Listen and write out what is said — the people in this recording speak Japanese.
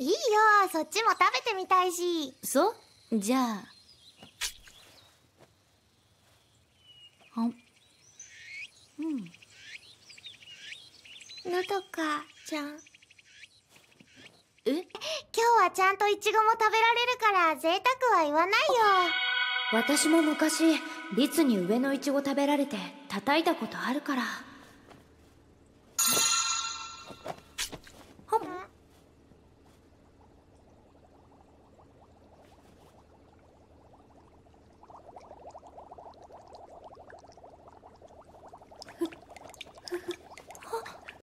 いいよそっちも食べてみたいしそうじゃああうんのどかちゃんえ今日はちゃんとイチゴも食べられるから贅沢は言わないよ私も昔律に上のイチゴ食べられて叩いたことあるから